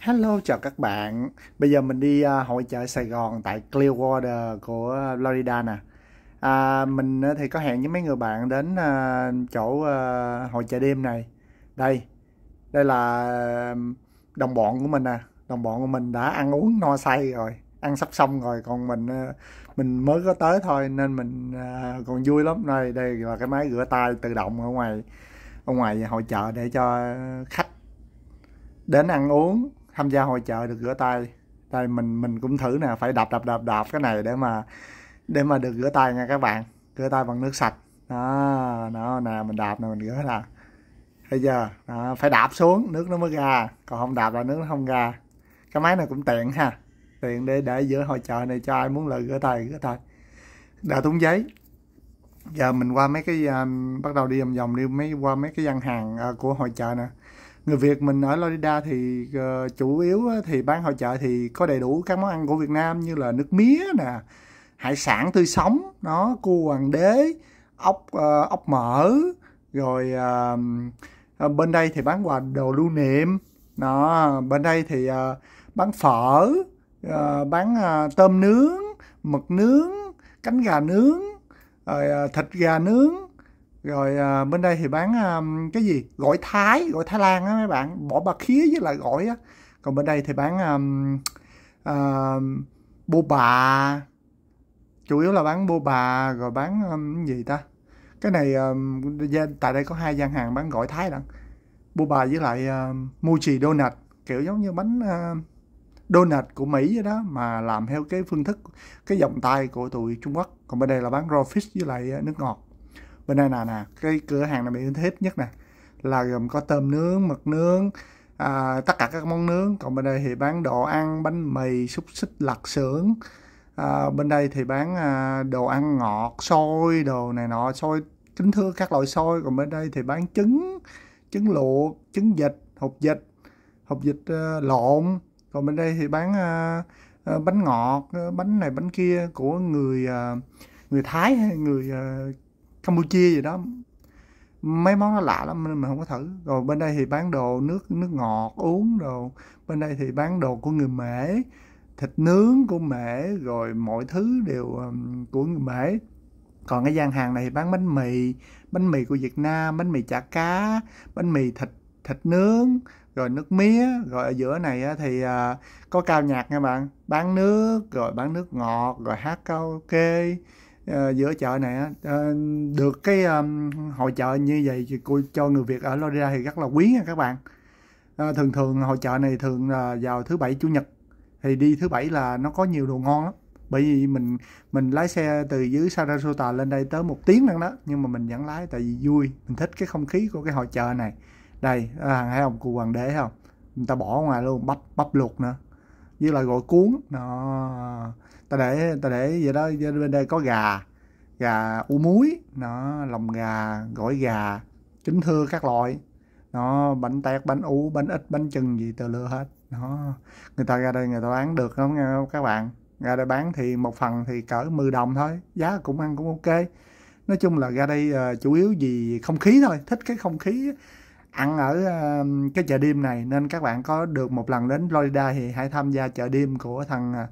Hello chào các bạn Bây giờ mình đi uh, hội chợ Sài Gòn tại Clearwater của Florida nè à, Mình uh, thì có hẹn với mấy người bạn đến uh, chỗ uh, hội chợ đêm này Đây Đây là đồng bọn của mình nè Đồng bọn của mình đã ăn uống no say rồi Ăn sắp xong rồi còn mình uh, Mình mới có tới thôi nên mình uh, còn vui lắm Đây đây là cái máy rửa tay tự động ở ngoài Ở ngoài hội chợ để cho khách đến ăn uống tham gia hội chợ được rửa tay đây mình mình cũng thử nè phải đạp đạp đạp đạp cái này để mà để mà được rửa tay nha các bạn rửa tay bằng nước sạch đó nó nè mình đạp nè mình rửa nè bây giờ đó, phải đạp xuống nước nó mới ra còn không đạp là nước nó không ra cái máy này cũng tiện ha tiện để để giữa hội chợ này cho ai muốn là rửa tay rửa tay đã thúng giấy giờ mình qua mấy cái uh, bắt đầu đi vòng vòng đi mấy qua mấy cái gian hàng uh, của hội chợ nè người Việt mình ở Florida thì uh, chủ yếu thì bán hội chợ thì có đầy đủ các món ăn của Việt Nam như là nước mía nè hải sản tươi sống nó cua hoàng đế ốc uh, ốc mỡ rồi uh, bên đây thì bán quà đồ lưu niệm đó bên đây thì uh, bán phở uh, bán uh, tôm nướng mực nướng cánh gà nướng rồi uh, thịt gà nướng rồi à, bên đây thì bán à, cái gì gỏi thái gỏi thái lan á mấy bạn bỏ bà khía với lại gỏi á còn bên đây thì bán à, à, bô bà chủ yếu là bán bô bà rồi bán um, gì ta cái này um, tại đây có hai gian hàng bán gỏi thái đặng bô bà với lại um, à, mochi donut kiểu giống như bánh uh, donut của mỹ vậy đó mà làm theo cái phương thức cái dòng tay của tụi trung quốc còn bên đây là bán raw fish với lại nước ngọt bên đây là nè cái cửa hàng này mình yêu thích nhất nè, là gồm có tôm nướng mực nướng à, tất cả các món nướng còn bên đây thì bán đồ ăn bánh mì xúc xích lạc xưởng à, bên đây thì bán à, đồ ăn ngọt xôi đồ này nọ xôi kính thưa các loại xôi còn bên đây thì bán trứng trứng luộc trứng vịt hộp vịt hộp vịt à, lộn còn bên đây thì bán à, à, bánh ngọt bánh này bánh kia của người à, người thái hay người à, campuchia gì đó mấy món nó lạ lắm nên mình không có thử rồi bên đây thì bán đồ nước nước ngọt uống đồ bên đây thì bán đồ của người mễ thịt nướng của mễ rồi mọi thứ đều của người mễ còn cái gian hàng này thì bán bánh mì bánh mì của việt nam bánh mì chả cá bánh mì thịt thịt nướng rồi nước mía rồi ở giữa này thì à, có cao nhạc nha bạn bán nước rồi bán nước ngọt rồi hát karaoke Ờ, giữa chợ này ờ, được cái hội chợ như vậy thì cô cho người Việt ở Florida thì rất là quý nha các bạn ờ, thường thường hội chợ này thường là vào thứ bảy chủ nhật thì đi thứ bảy là nó có nhiều đồ ngon lắm bởi vì mình mình lái xe từ dưới Sarasota lên đây tới một tiếng nữa đó nhưng mà mình vẫn lái tại vì vui mình thích cái không khí của cái hội chợ này đây hàng thấy không cù hoàng đế không người ta bỏ ngoài luôn bắp bắp luộc nữa với lại gỏi cuốn nó ta để ta để vậy đó bên đây có gà gà u muối nó lòng gà gỏi gà kính thưa các loại nó bánh tét bánh ú bánh ít bánh chừng gì từ lừa hết nó người ta ra đây người ta bán được lắm nha các bạn ra đây bán thì một phần thì cỡ 10 đồng thôi giá cũng ăn cũng ok nói chung là ra đây uh, chủ yếu gì không khí thôi thích cái không khí ăn ở cái chợ đêm này nên các bạn có được một lần đến Florida thì hãy tham gia chợ đêm của thằng à,